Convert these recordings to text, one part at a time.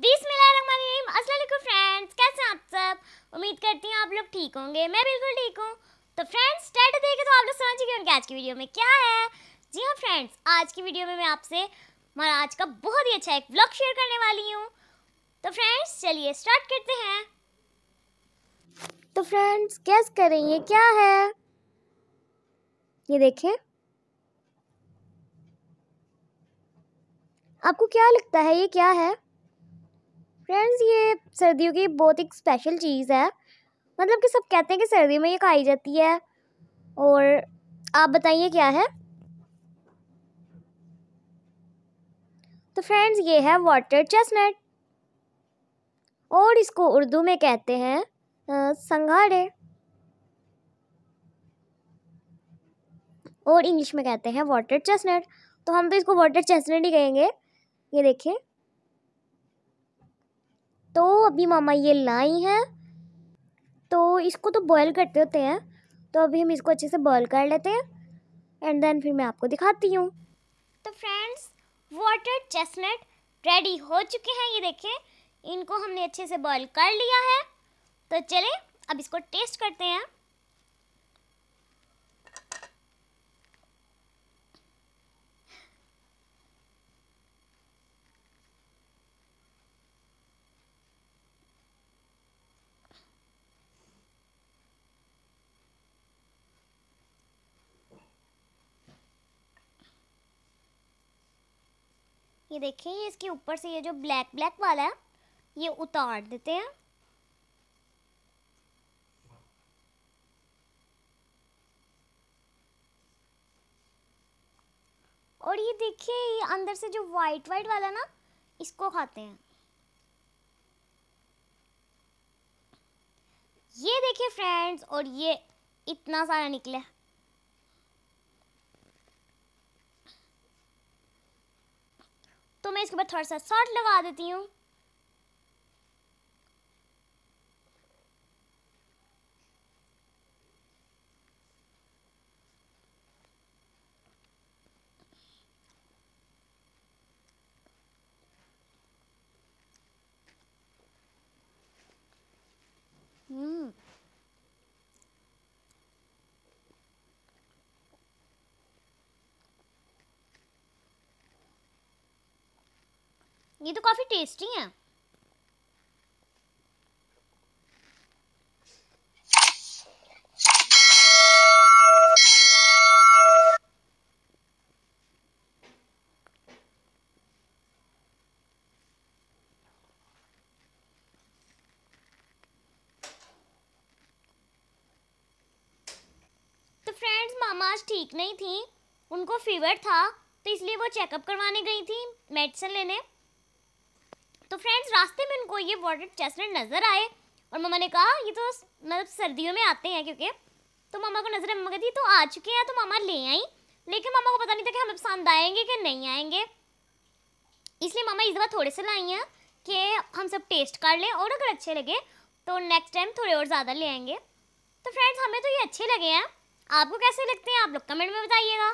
बिस्मिल्लाहिर्रहमानिर्रहीम अस्सलाम वालेकुम फ्रेंड्स कैसे हैं आप सब उम्मीद करती हूँ आप लोग ठीक होंगे मैं बिल्कुल ठीक हूँ तो फ्रेंड्स देखे तो आप लोग समझ गए होंगे आज की वीडियो में क्या है जी हाँ फ्रेंड्स आज की वीडियो में मैं आपसे हमारा आज का बहुत ही अच्छा एक ब्लॉग शेयर करने वाली हूँ तो फ्रेंड्स चलिए स्टार्ट करते हैं तो फ्रेंड्स करें ये क्या है ये देखें आपको क्या लगता है ये क्या है फ्रेंड्स ये सर्दियों की बहुत ही स्पेशल चीज़ है मतलब कि सब कहते हैं कि सर्दी में ये खाई जाती है और आप बताइए क्या है तो फ्रेंड्स ये है वाटर चेस्टनट और इसको उर्दू में कहते हैं संघाड़े और इंग्लिश में कहते हैं वाटर चेस्टनट तो हम तो इसको वाटर चेस्टनट ही कहेंगे ये देखें तो अभी मामा ये लाई हैं तो इसको तो बॉयल करते होते हैं तो अभी हम इसको अच्छे से बॉयल कर लेते हैं एंड देन फिर मैं आपको दिखाती हूँ तो फ्रेंड्स वाटर चेस्टनट रेडी हो चुके हैं ये देखें इनको हमने अच्छे से बॉयल कर लिया है तो चलें अब इसको टेस्ट करते हैं ये देखें ये इसके ऊपर से ये जो ब्लैक ब्लैक वाला है ये उतार देते हैं और ये देखिए ये अंदर से जो वाइट वाइट वाला ना इसको खाते हैं ये देखिए फ्रेंड्स और ये इतना सारा निकला तो मैं इसके ऊपर थोड़ा सा सॉल्ट लगा देती हूँ ये तो काफ़ी टेस्टी है फ्रेंड्स तो ठीक नहीं थी उनको फीवर था तो इसलिए वो चेकअप करवाने गई थी मेडिसिन लेने तो फ्रेंड्स रास्ते में उनको ये वॉटेड चेस्टनट नज़र आए और मम्मा ने कहा ये तो मतलब सर्दियों में आते हैं क्योंकि तो मामा को नजर मम्मा कहती तो आ चुके हैं तो मामा ले आई लेकिन मामा को पता नहीं था कि हम पसंद आएंगे कि नहीं आएंगे इसलिए मामा इस बार थोड़े से लाई हैं कि हम सब टेस्ट कर लें और अगर अच्छे लगे तो नेक्स्ट टाइम थोड़े और ज़्यादा ले आएंगे तो फ्रेंड्स हमें तो ये अच्छे लगे हैं आपको कैसे लगते हैं आप लोग कमेंट में बताइएगा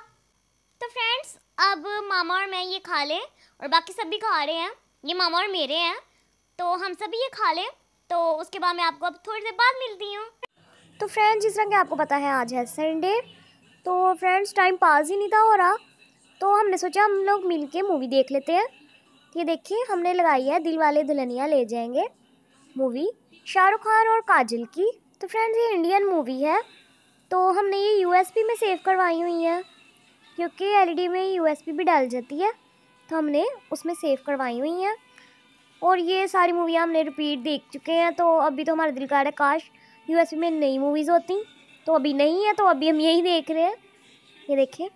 तो फ्रेंड्स अब मामा और मैं ये खा लें और बाकी सब भी खा रहे हैं ये मामा और मेरे हैं तो हम सभी ये खा लें तो उसके बाद मैं आपको अब थोड़ी देर बाद मिलती हूँ तो फ्रेंड्स जिस तरह के आपको पता है आज है संडे तो फ्रेंड्स टाइम पास ही नहीं था हो रहा तो हमने सोचा हम लोग मिल के मूवी देख लेते हैं ये देखिए हमने लगाई है दिल वाले दुल्हनिया ले जाएंगे मूवी शाहरुख खान और काजल की तो फ्रेंड्स ये इंडियन मूवी है तो हमने ये यूएसपी में सेव करवाई हुई है क्योंकि एलईडी e में यूएसपी भी डाल जाती है तो हमने उसमें सेव करवाई हुई हैं और ये सारी मूवियाँ हमने रिपीट देख चुके हैं तो अभी तो हमारा दिल कर रहा है काश यूएसए में नई मूवीज़ होती तो अभी नहीं है तो अभी हम यही देख रहे हैं ये देखिए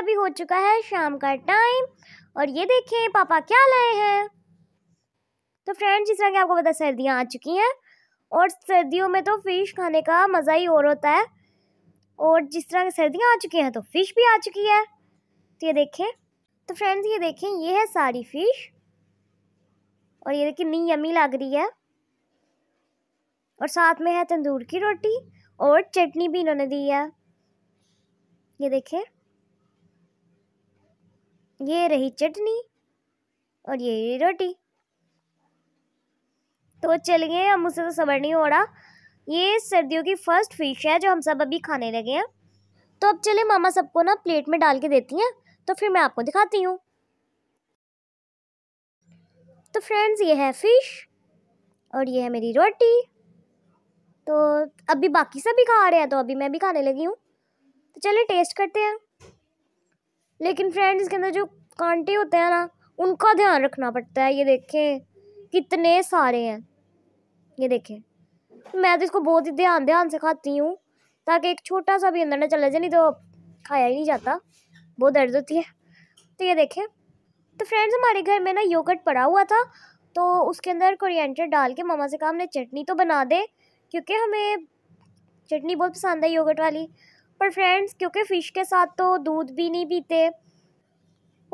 अभी हो चुका है शाम का टाइम और ये देखें पापा क्या लाए हैं तो फ्रेंड्स जिस तरह की आपको पता सर्दियाँ आ चुकी हैं और सर्दियों में तो फ़िश खाने का मज़ा ही और होता है और जिस तरह की सर्दियाँ आ चुकी हैं तो फ़िश भी आ चुकी है तो ये देखें तो फ्रेंड्स ये देखें ये है सारी फ़िश और ये नी यमी लग रही है और साथ में है तंदूर की रोटी और चटनी भी इन्होंने दी है ये देखें ये रही चटनी और ये रही रोटी तो चलिए हम उसे तो सबर नहीं हो रहा ये सर्दियों की फर्स्ट फिश है जो हम सब अभी खाने लगे हैं तो अब चलिए मामा सबको ना प्लेट में डाल के देती हैं तो फिर मैं आपको दिखाती हूँ तो फ्रेंड्स ये है फ़िश और ये है मेरी रोटी तो अभी बाकी सभी खा रहे हैं तो अभी मैं भी खाने लगी हूँ तो चलिए टेस्ट करते हैं लेकिन फ्रेंड्स इसके अंदर जो कांटे होते हैं ना उनका ध्यान रखना पड़ता है ये देखें कितने सारे हैं ये देखें मैं तो इसको बहुत ही ध्यान ध्यान से खाती हूँ ताकि एक छोटा सा भी अंदर ना चला जाए नहीं तो खाया ही नहीं जाता बहुत दर्द होती है तो ये देखें तो फ्रेंड्स हमारे घर में ना योगर्ट पड़ा हुआ था तो उसके अंदर कोरिएंडर डाल के मामा से कहा हमने चटनी तो बना दे क्योंकि हमें चटनी बहुत पसंद है योगर्ट वाली पर फ्रेंड्स क्योंकि फ़िश के साथ तो दूध भी नहीं पीते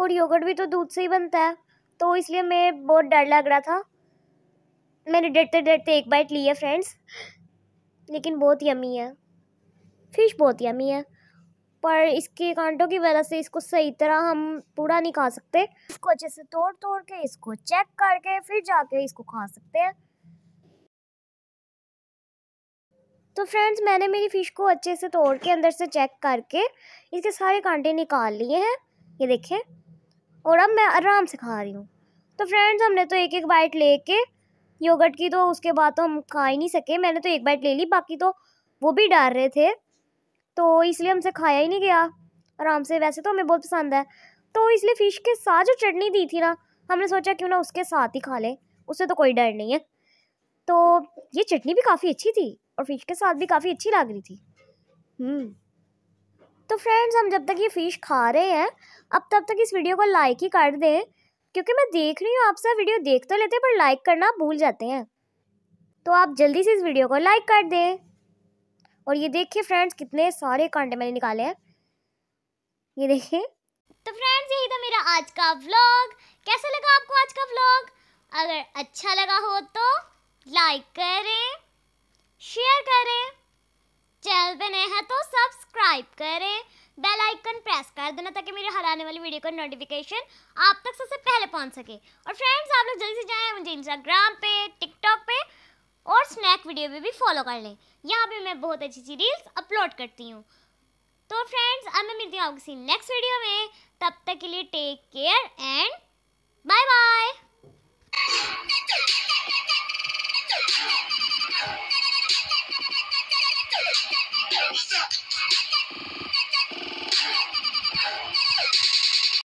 और योगर्ट भी तो दूध से ही बनता है तो इसलिए मैं बहुत डर लग रहा था मैंने डरते डरते एक बाइट ली है फ्रेंड्स लेकिन बहुत यमी है फ़िश बहुत यमी है पर इसके कांटों की वजह से इसको सही तरह हम पूरा नहीं खा सकते इसको अच्छे से तोड़ तोड़ के इसको चेक करके फिर जाके इसको खा सकते हैं तो फ्रेंड्स मैंने मेरी फ़िश को अच्छे से तोड़ के अंदर से चेक करके इसके सारे कांटे निकाल लिए हैं ये देखें और अब मैं आराम से खा रही हूँ तो फ्रेंड्स हमने तो एक एक बाइट लेके योगर्ट की तो उसके बाद तो हम खा ही नहीं सके मैंने तो एक बाइट ले ली बाकी तो वो भी डर रहे थे तो इसलिए हमसे खाया ही नहीं गया आराम से वैसे तो हमें बहुत पसंद है तो इसलिए फ़िश के साथ जो चटनी दी थी ना हमने सोचा क्यों ना उसके साथ ही खा ले उससे तो कोई डर नहीं है तो ये चटनी भी काफ़ी अच्छी थी और फिश के साथ भी काफ़ी अच्छी लग रही थी हम्म। तो फ्रेंड्स हम जब तक ये फ़िश खा रहे हैं अब तब तक इस वीडियो को लाइक ही कर दें क्योंकि मैं देख रही हूँ आप सब वीडियो देख तो लेते हैं पर लाइक करना भूल जाते हैं तो आप जल्दी से इस वीडियो को लाइक कर दें और ये देखिए फ्रेंड्स कितने सारे कांटे मैंने निकाले हैं ये देखिए तो फ्रेंड्स यही था मेरा आज का व्लॉग कैसा लगा आपको आज का व्लॉग अगर अच्छा लगा हो तो लाइक करें शेयर करें चैनल पे नए हैं तो सब्सक्राइब करें बेल आइकन प्रेस कर देना ताकि मेरे हर आने वाली वीडियो का नोटिफिकेशन आप तक सबसे पहले पहुंच सके और फ्रेंड्स आप लोग जल्दी से जाएं मुझे इंस्टाग्राम पे टिकटॉक पे और स्नैक वीडियो पे भी फॉलो कर लें यहाँ पे मैं बहुत अच्छी अच्छी रील्स अपलोड करती हूँ तो फ्रेंड्स अब मैं मिलती हूँ आपको किसी नेक्स्ट वीडियो में तब तक के लिए take care and bye bye